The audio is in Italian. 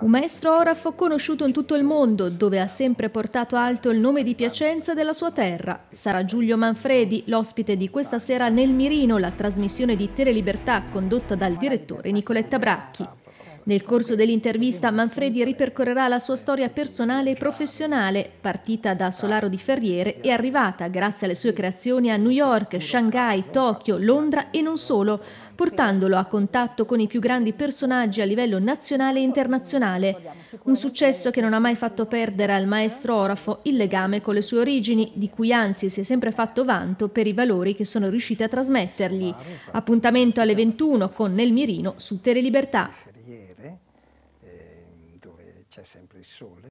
Un maestro orafo conosciuto in tutto il mondo, dove ha sempre portato alto il nome di Piacenza della sua terra. Sarà Giulio Manfredi, l'ospite di questa sera nel Mirino, la trasmissione di Telelibertà condotta dal direttore Nicoletta Bracchi. Nel corso dell'intervista Manfredi ripercorrerà la sua storia personale e professionale, partita da Solaro di Ferriere e arrivata, grazie alle sue creazioni, a New York, Shanghai, Tokyo, Londra e non solo, portandolo a contatto con i più grandi personaggi a livello nazionale e internazionale. Un successo che non ha mai fatto perdere al maestro Orafo il legame con le sue origini, di cui anzi si è sempre fatto vanto per i valori che sono riusciti a trasmettergli. Appuntamento alle 21 con Nel Mirino su Telelibertà carriere eh, dove c'è sempre il sole.